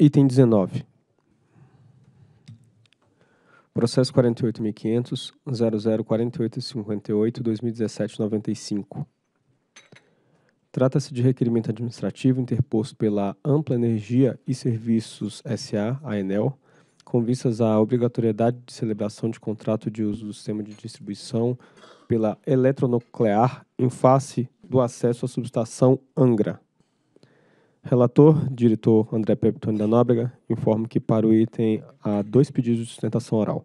Item 19. Processo 48.500.0048.58.2017.95. Trata-se de requerimento administrativo interposto pela Ampla Energia e Serviços S.A., a Enel, com vistas à obrigatoriedade de celebração de contrato de uso do sistema de distribuição pela eletronuclear em face do acesso à subestação Angra. Relator, diretor André Peptoni da Nóbrega, informo que para o item há dois pedidos de sustentação oral.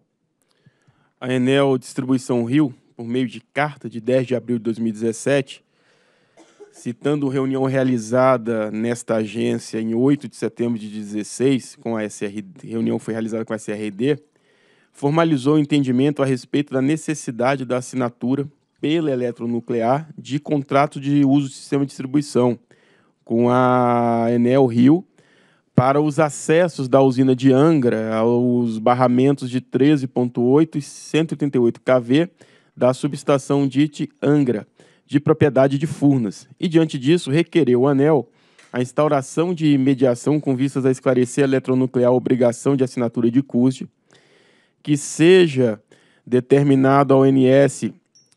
A Enel Distribuição Rio, por meio de carta de 10 de abril de 2017, citando reunião realizada nesta agência em 8 de setembro de 2016, com a SR reunião foi realizada com a SRD, formalizou o entendimento a respeito da necessidade da assinatura pela eletronuclear de contrato de uso do sistema de distribuição com a Enel Rio para os acessos da usina de Angra aos barramentos de 13,8 e 138 kV da subestação DIT Angra, de propriedade de Furnas, e diante disso requereu o ANEL a instauração de mediação com vistas a esclarecer a eletronuclear a obrigação de assinatura de CUSD, que seja determinado ao NS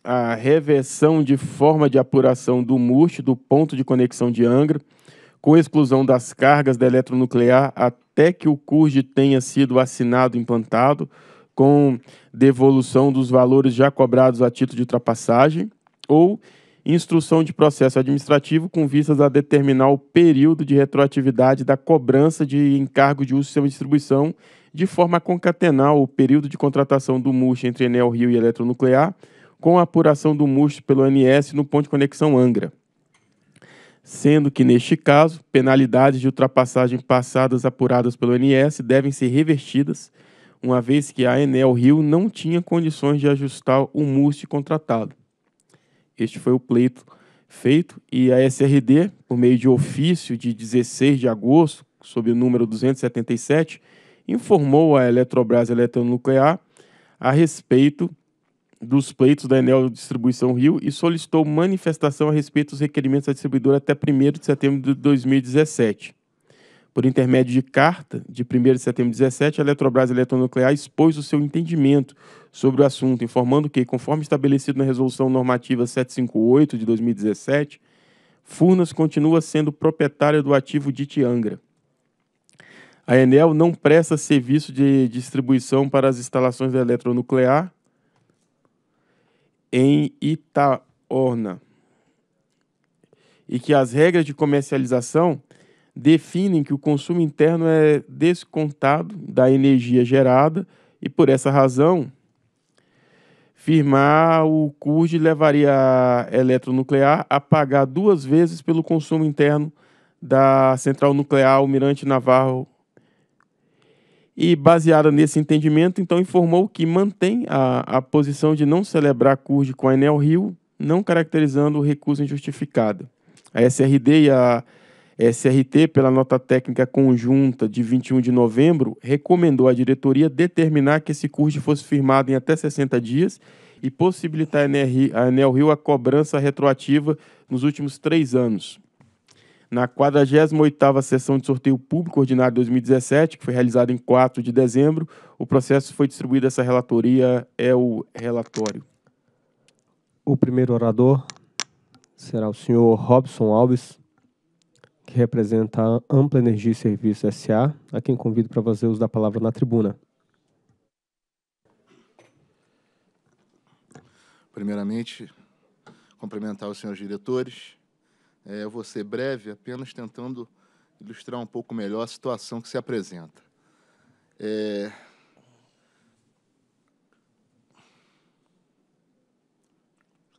a reversão de forma de apuração do MURT, do ponto de conexão de Angra, com exclusão das cargas da eletronuclear até que o CURD tenha sido assinado e implantado, com devolução dos valores já cobrados a título de ultrapassagem, ou instrução de processo administrativo com vistas a determinar o período de retroatividade da cobrança de encargo de uso do sistema de distribuição, de forma a concatenar o período de contratação do MUSH entre Enel Rio e Eletronuclear, com a apuração do MUST pelo ANS no ponto de conexão Angra. Sendo que, neste caso, penalidades de ultrapassagem passadas apuradas pelo ANS devem ser revertidas, uma vez que a Enel Rio não tinha condições de ajustar o MUST contratado. Este foi o pleito feito e a SRD, por meio de ofício de 16 de agosto, sob o número 277, informou a Eletrobras Eletronuclear a respeito dos pleitos da Enel Distribuição Rio e solicitou manifestação a respeito dos requerimentos da distribuidora até 1 de setembro de 2017. Por intermédio de carta de 1 de setembro de 2017, a Eletrobras Eletronuclear expôs o seu entendimento sobre o assunto, informando que, conforme estabelecido na Resolução Normativa 758 de 2017, Furnas continua sendo proprietária do ativo de Tiangra. A Enel não presta serviço de distribuição para as instalações da eletronuclear em Itaorna e que as regras de comercialização definem que o consumo interno é descontado da energia gerada e por essa razão firmar o CURD levaria a eletronuclear a pagar duas vezes pelo consumo interno da central nuclear Almirante Navarro e, baseada nesse entendimento, então informou que mantém a, a posição de não celebrar a com a Enel Rio, não caracterizando o recurso injustificado. A SRD e a SRT, pela nota técnica conjunta de 21 de novembro, recomendou à diretoria determinar que esse curso fosse firmado em até 60 dias e possibilitar a Enel Rio a cobrança retroativa nos últimos três anos na 48ª sessão de sorteio público ordinário 2017, que foi realizada em 4 de dezembro, o processo foi distribuído essa relatoria é o relatório. O primeiro orador será o senhor Robson Alves, que representa a Ampla Energia e Serviços SA, a quem convido para fazer uso da palavra na tribuna. Primeiramente, cumprimentar os senhores diretores, é, eu vou ser breve, apenas tentando ilustrar um pouco melhor a situação que se apresenta. É...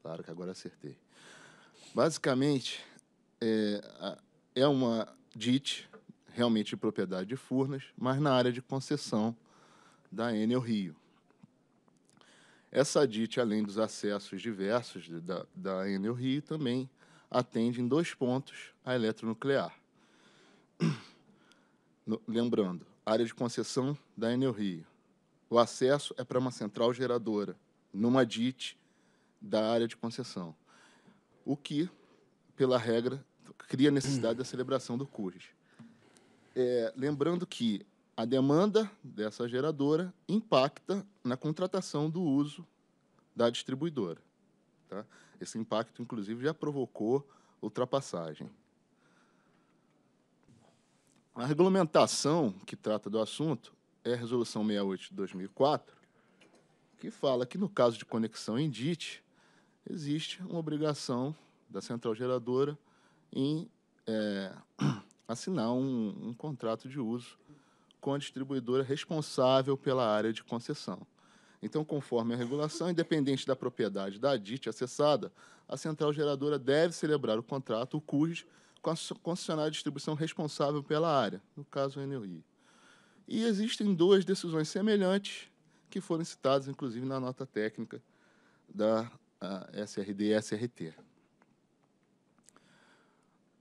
Claro que agora acertei. Basicamente, é, é uma DIT, realmente de propriedade de Furnas, mas na área de concessão da Enel Rio. Essa DIT, além dos acessos diversos da, da Enel Rio, também atende em dois pontos a eletronuclear. No, lembrando, área de concessão da Enel Rio. O acesso é para uma central geradora, numa DIT da área de concessão. O que, pela regra, cria necessidade da celebração do CURS. É, lembrando que a demanda dessa geradora impacta na contratação do uso da distribuidora. Tá? Esse impacto, inclusive, já provocou ultrapassagem. A regulamentação que trata do assunto é a Resolução 68 de 2004, que fala que, no caso de conexão em DIT, existe uma obrigação da central geradora em é, assinar um, um contrato de uso com a distribuidora responsável pela área de concessão. Então, conforme a regulação, independente da propriedade da DIT acessada, a central geradora deve celebrar o contrato, o CUS, com a concessionária de distribuição responsável pela área, no caso a Energia. E existem duas decisões semelhantes que foram citadas, inclusive, na nota técnica da SRD e SRT.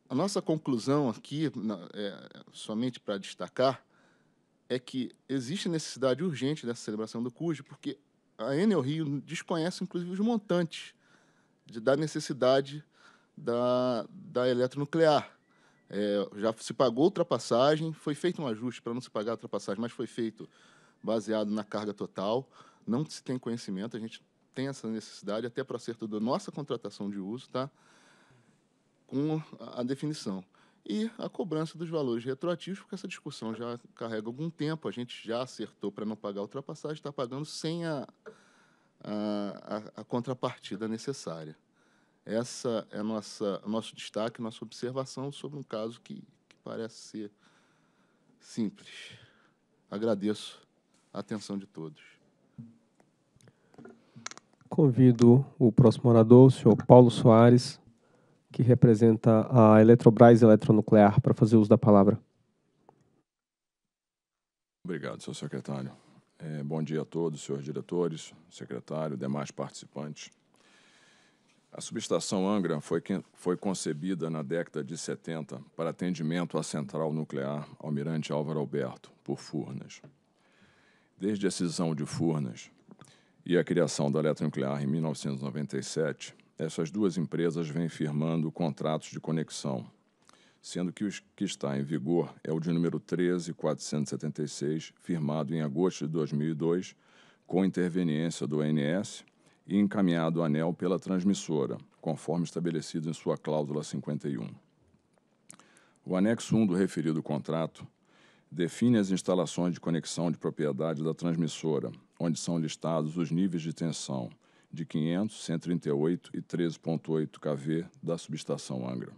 A nossa conclusão aqui, é, somente para destacar, é que existe necessidade urgente dessa celebração do CUJ, porque a Enel Rio desconhece, inclusive, os montantes de, da necessidade da, da eletronuclear. É, já se pagou ultrapassagem, foi feito um ajuste para não se pagar a ultrapassagem, mas foi feito baseado na carga total. Não se tem conhecimento, a gente tem essa necessidade, até para acerto da nossa contratação de uso, tá? com a definição e a cobrança dos valores retroativos, porque essa discussão já carrega algum tempo, a gente já acertou para não pagar a ultrapassagem, está pagando sem a, a, a, contrapartida necessária. Essa é nossa nosso destaque, nossa observação sobre um caso que, que parece ser simples. Agradeço a atenção de todos. Convido o próximo orador, o senhor Paulo Soares que representa a Eletrobras Eletronuclear, para fazer uso da palavra. Obrigado, senhor secretário. É, bom dia a todos, senhores diretores, secretário, demais participantes. A subestação Angra foi, foi concebida na década de 70 para atendimento à central nuclear Almirante Álvaro Alberto, por Furnas. Desde a cisão de Furnas e a criação da Eletronuclear em 1997, essas duas empresas vêm firmando contratos de conexão, sendo que o que está em vigor é o de número 13476, firmado em agosto de 2002, com interveniência do ONS e encaminhado à ANEL pela transmissora, conforme estabelecido em sua cláusula 51. O anexo 1 do referido contrato define as instalações de conexão de propriedade da transmissora, onde são listados os níveis de tensão, de 500, 138 e 13.8 kV da subestação Angra.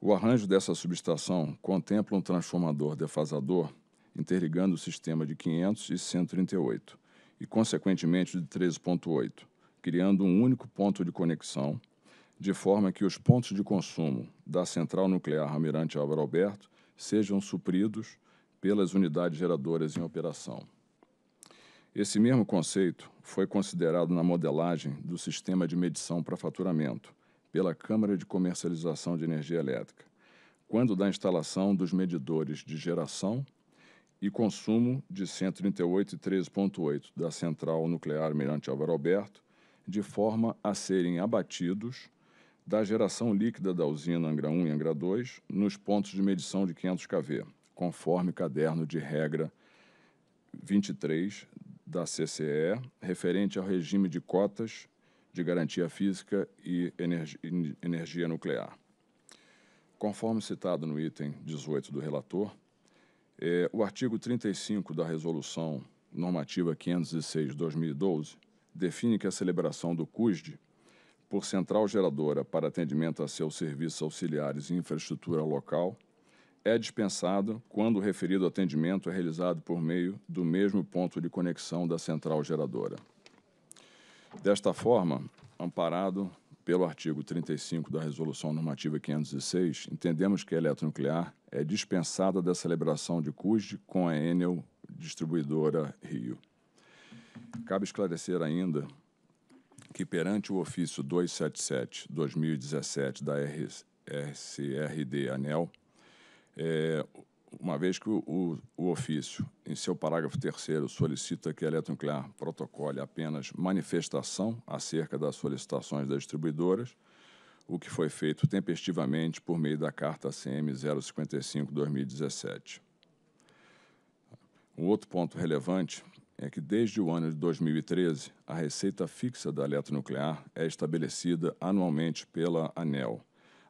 O arranjo dessa subestação contempla um transformador defasador interligando o sistema de 500 e 138 e, consequentemente, de 13.8, criando um único ponto de conexão, de forma que os pontos de consumo da central nuclear Almirante Álvaro Alberto sejam supridos pelas unidades geradoras em operação. Esse mesmo conceito foi considerado na modelagem do sistema de medição para faturamento pela Câmara de Comercialização de Energia Elétrica, quando da instalação dos medidores de geração e consumo de 138 e 13.8 da Central Nuclear Mirante Álvaro Alberto, de forma a serem abatidos da geração líquida da usina Angra 1 e Angra 2 nos pontos de medição de 500 kV, conforme caderno de regra 23 da CCE referente ao regime de cotas de garantia física e energia nuclear. Conforme citado no item 18 do relator, é, o artigo 35 da Resolução Normativa 506-2012 define que a celebração do CUSD por central geradora para atendimento a seus serviços auxiliares e infraestrutura local – é dispensado quando o referido atendimento é realizado por meio do mesmo ponto de conexão da central geradora. Desta forma, amparado pelo artigo 35 da Resolução Normativa 506, entendemos que a eletronuclear é dispensada da celebração de CUSD com a Enel Distribuidora Rio. Cabe esclarecer ainda que, perante o ofício 277-2017 da RCRD ANEL, é, uma vez que o, o, o, ofício, em seu parágrafo terceiro, solicita que a Eletronuclear protocole apenas manifestação acerca das solicitações das distribuidoras, o que foi feito tempestivamente por meio da Carta CM 055-2017. Um outro ponto relevante é que, desde o ano de 2013, a receita fixa da eletronuclear é estabelecida anualmente pela ANEL,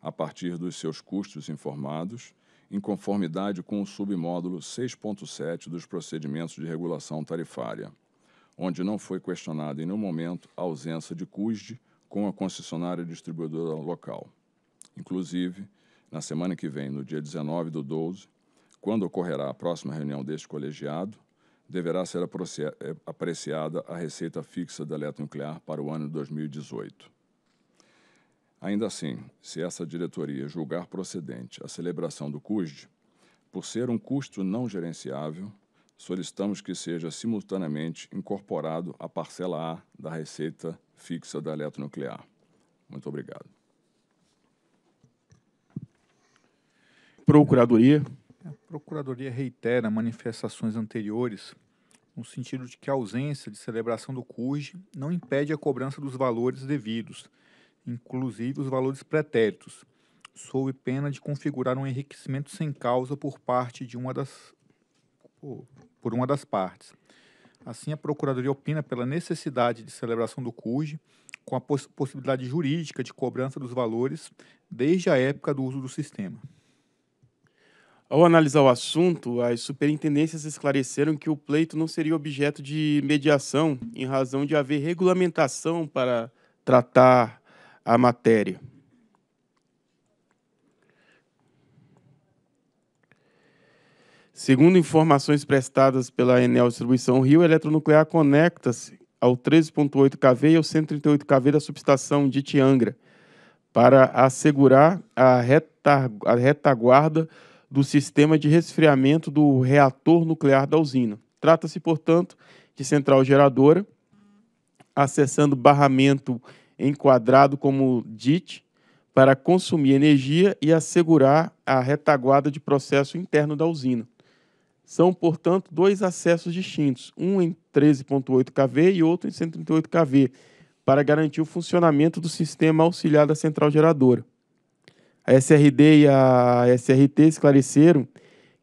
a partir dos seus custos informados em conformidade com o submódulo 6.7 dos procedimentos de regulação tarifária, onde não foi questionada em nenhum momento a ausência de CUSD com a concessionária distribuidora local. Inclusive, na semana que vem, no dia 19 do 12, quando ocorrerá a próxima reunião deste colegiado, deverá ser eh, apreciada a receita fixa da eletronuclear para o ano 2018. Ainda assim, se essa diretoria julgar procedente a celebração do CUSD, por ser um custo não gerenciável, solicitamos que seja simultaneamente incorporado à parcela A da receita fixa da eletronuclear. Muito obrigado. Procuradoria. A Procuradoria reitera manifestações anteriores no sentido de que a ausência de celebração do CURG não impede a cobrança dos valores devidos inclusive os valores pretéritos, sob pena de configurar um enriquecimento sem causa por parte de uma das por uma das partes. Assim, a Procuradoria opina pela necessidade de celebração do CUG, com a poss possibilidade jurídica de cobrança dos valores desde a época do uso do sistema. Ao analisar o assunto, as superintendências esclareceram que o pleito não seria objeto de mediação em razão de haver regulamentação para tratar a matéria. Segundo informações prestadas pela Enel Distribuição Rio, a eletronuclear conecta-se ao 13.8 kV e ao 138 kV da subestação de Tiangra para assegurar a, a retaguarda do sistema de resfriamento do reator nuclear da usina. Trata-se, portanto, de central geradora acessando barramento enquadrado como DIT, para consumir energia e assegurar a retaguarda de processo interno da usina. São, portanto, dois acessos distintos, um em 13.8 kV e outro em 138 kV, para garantir o funcionamento do sistema auxiliar da central geradora. A SRD e a SRT esclareceram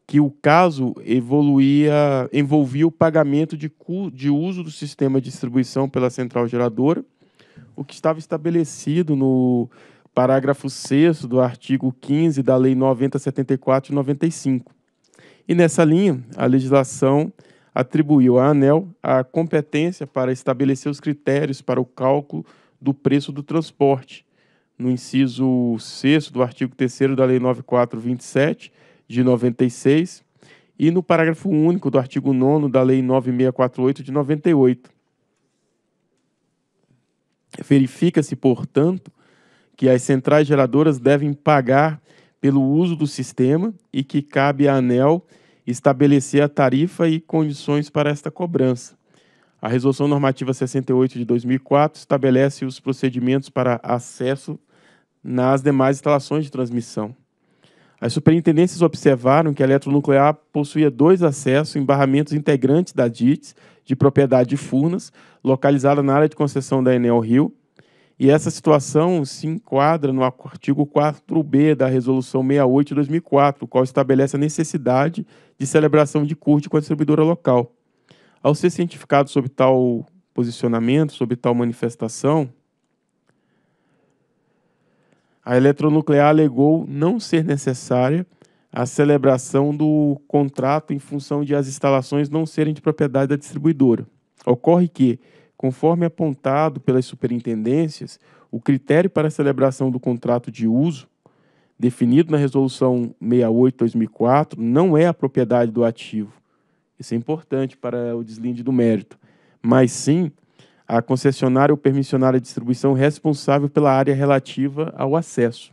que o caso evoluía, envolvia o pagamento de, de uso do sistema de distribuição pela central geradora, o que estava estabelecido no parágrafo 6 do artigo 15 da Lei 9074 de 95. E nessa linha, a legislação atribuiu à ANEL a competência para estabelecer os critérios para o cálculo do preço do transporte, no inciso 6 do artigo 3 da Lei 9427 de 96 e no parágrafo único do artigo 9 da Lei 9648 de 98. Verifica-se, portanto, que as centrais geradoras devem pagar pelo uso do sistema e que cabe à ANEL estabelecer a tarifa e condições para esta cobrança. A Resolução Normativa 68 de 2004 estabelece os procedimentos para acesso nas demais instalações de transmissão. As superintendências observaram que a eletronuclear possuía dois acessos em barramentos integrantes da DITES de propriedade de Furnas, localizada na área de concessão da Enel Rio. E essa situação se enquadra no artigo 4b da Resolução 68 de 2004, o qual estabelece a necessidade de celebração de curte com a distribuidora local. Ao ser cientificado sobre tal posicionamento, sobre tal manifestação, a eletronuclear alegou não ser necessária a celebração do contrato em função de as instalações não serem de propriedade da distribuidora. Ocorre que, conforme apontado pelas superintendências, o critério para a celebração do contrato de uso, definido na Resolução 68-2004, não é a propriedade do ativo. Isso é importante para o deslinde do mérito, mas sim a concessionária ou permissionária de distribuição responsável pela área relativa ao acesso.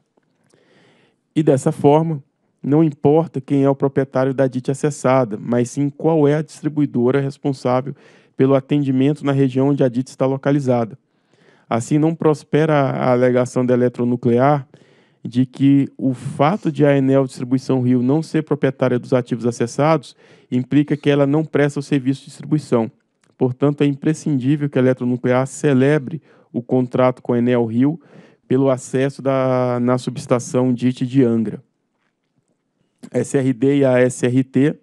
E dessa forma, não importa quem é o proprietário da DIT acessada, mas sim qual é a distribuidora responsável pelo atendimento na região onde a DIT está localizada. Assim, não prospera a alegação da eletronuclear de que o fato de a Enel Distribuição Rio não ser proprietária dos ativos acessados implica que ela não presta o serviço de distribuição. Portanto, é imprescindível que a Eletronuclear celebre o contrato com a Enel Rio pelo acesso da, na subestação DIT de Angra. SRD e a SRT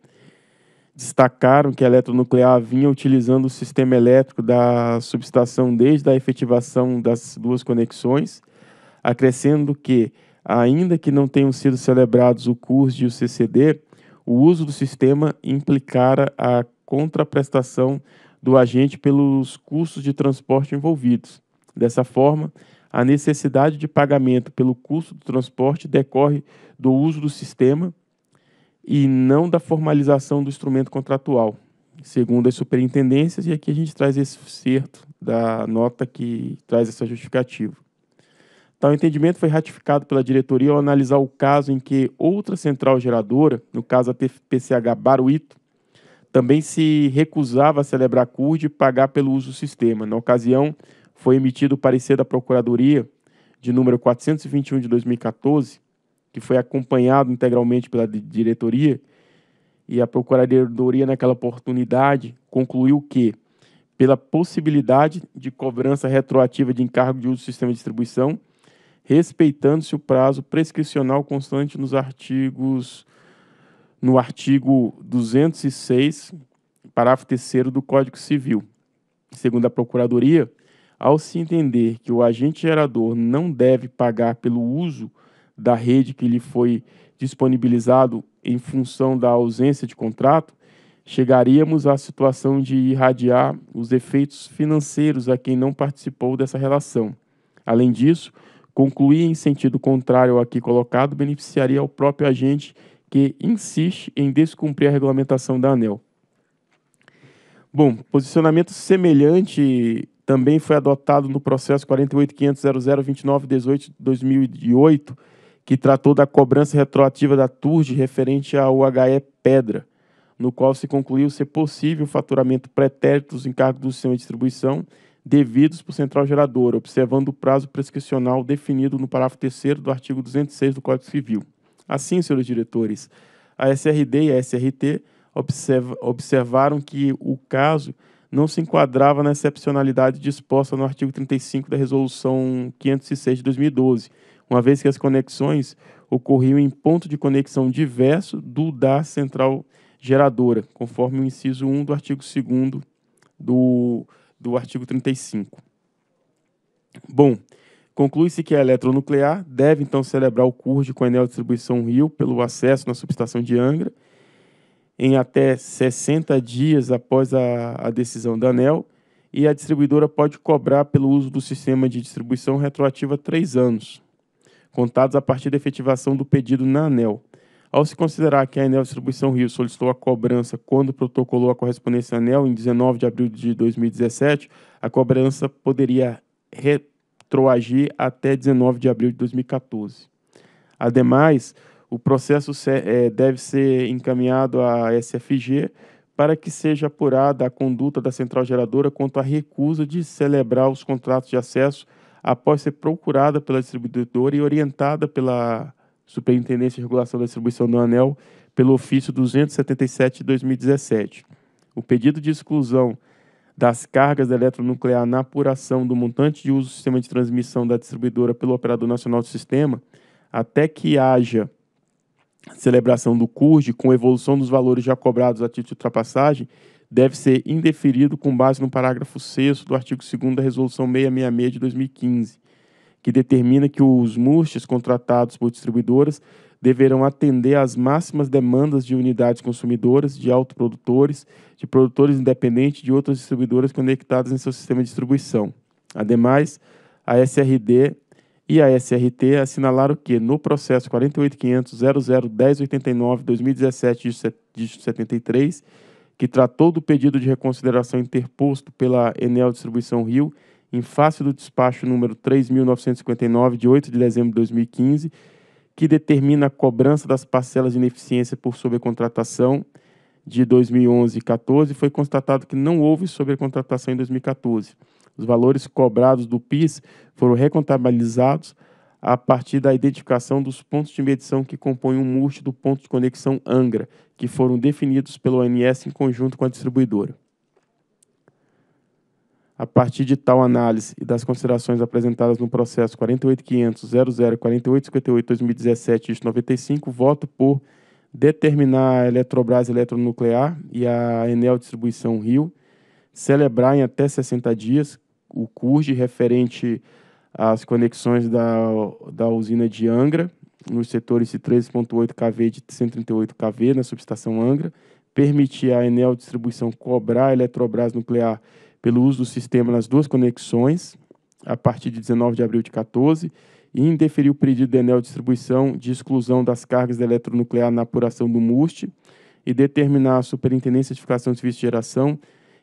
destacaram que a eletronuclear vinha utilizando o sistema elétrico da subestação desde a efetivação das duas conexões, acrescendo que, ainda que não tenham sido celebrados o curso e o CCD, o uso do sistema implicara a contraprestação do agente pelos custos de transporte envolvidos. Dessa forma, a necessidade de pagamento pelo custo do transporte decorre do uso do sistema e não da formalização do instrumento contratual, segundo as superintendências, e aqui a gente traz esse certo da nota que traz essa justificativa. Tal entendimento foi ratificado pela diretoria ao analisar o caso em que outra central geradora, no caso a PCH Baruito, também se recusava a celebrar curto CURD e pagar pelo uso do sistema. Na ocasião, foi emitido o parecer da Procuradoria de número 421 de 2014, que foi acompanhado integralmente pela diretoria, e a Procuradoria, naquela oportunidade, concluiu que, pela possibilidade de cobrança retroativa de encargo de uso do sistema de distribuição, respeitando-se o prazo prescricional constante nos artigos no artigo 206, parágrafo 3 do Código Civil. Segundo a Procuradoria, ao se entender que o agente gerador não deve pagar pelo uso da rede que lhe foi disponibilizado em função da ausência de contrato, chegaríamos à situação de irradiar os efeitos financeiros a quem não participou dessa relação. Além disso, concluir em sentido contrário ao aqui colocado beneficiaria ao próprio agente que insiste em descumprir a regulamentação da ANEL. Bom, posicionamento semelhante também foi adotado no processo 48500002918 2008 que tratou da cobrança retroativa da TURD referente ao HE Pedra, no qual se concluiu ser possível o faturamento pretérito dos encargos do sistema de distribuição devidos por central geradora, observando o prazo prescricional definido no parágrafo 3 do artigo 206 do Código Civil. Assim, senhores diretores, a SRD e a SRT observa observaram que o caso não se enquadrava na excepcionalidade disposta no artigo 35 da Resolução 506 de 2012, uma vez que as conexões ocorriam em ponto de conexão diverso do da central geradora, conforme o inciso 1 do artigo 2 do, do artigo 35. Bom, conclui-se que a eletronuclear deve então celebrar o curso com a Enel Distribuição Rio pelo acesso na subestação de Angra em até 60 dias após a, a decisão da ANEL e a distribuidora pode cobrar pelo uso do sistema de distribuição retroativa três anos contados a partir da efetivação do pedido na ANEL. Ao se considerar que a ANEL Distribuição Rio solicitou a cobrança quando protocolou a correspondência ANEL em 19 de abril de 2017, a cobrança poderia retroagir até 19 de abril de 2014. Ademais, o processo é, deve ser encaminhado à SFG para que seja apurada a conduta da central geradora quanto à recusa de celebrar os contratos de acesso após ser procurada pela distribuidora e orientada pela Superintendência de Regulação da Distribuição do Anel pelo ofício 277 de 2017. O pedido de exclusão das cargas da eletronuclear na apuração do montante de uso do sistema de transmissão da distribuidora pelo operador nacional do sistema, até que haja celebração do CURD com evolução dos valores já cobrados a título de ultrapassagem, deve ser indeferido com base no parágrafo 6 do artigo 2 da Resolução 666 de 2015, que determina que os MUSTs contratados por distribuidoras deverão atender às máximas demandas de unidades consumidoras, de autoprodutores, de produtores independentes e de outras distribuidoras conectadas em seu sistema de distribuição. Ademais, a SRD e a SRT assinalaram que, no processo 48500 001089 2017 de 73 que tratou do pedido de reconsideração interposto pela Enel Distribuição Rio em face do despacho número 3.959, de 8 de dezembro de 2015, que determina a cobrança das parcelas de ineficiência por sobrecontratação de 2011 e 14, foi constatado que não houve sobrecontratação em 2014. Os valores cobrados do PIS foram recontabilizados a partir da identificação dos pontos de medição que compõem o um do ponto de conexão Angra, que foram definidos pelo ONS em conjunto com a distribuidora. A partir de tal análise e das considerações apresentadas no processo 48.500.0048.58.2017-95, voto por determinar a Eletrobras Eletronuclear e a Enel Distribuição Rio celebrar em até 60 dias o CURG referente às conexões da, da usina de Angra, nos setores de 13,8 kV e de 138 kV na subestação Angra, permitir à Enel Distribuição cobrar a Eletrobras Nuclear pelo uso do sistema nas duas conexões, a partir de 19 de abril de 14, e indeferir o pedido da Enel Distribuição de exclusão das cargas da eletronuclear na apuração do MUST e determinar a Superintendência de Edificação de Serviço de Geração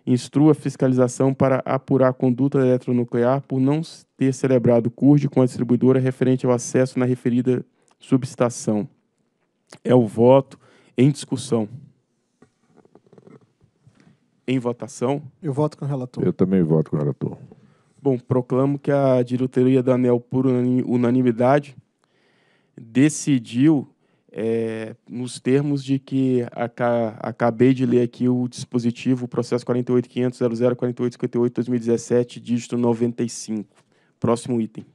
instrua a fiscalização para apurar a conduta da eletronuclear por não ter celebrado CURD com a distribuidora referente ao acesso na referida substação. É o voto em discussão. Em votação? Eu voto com o relator. Eu também voto com o relator. Bom, proclamo que a diretoria da ANEL, por unanimidade, decidiu é, nos termos de que aca acabei de ler aqui o dispositivo, o processo 48.500.0048.58.2017, dígito 95. Próximo item.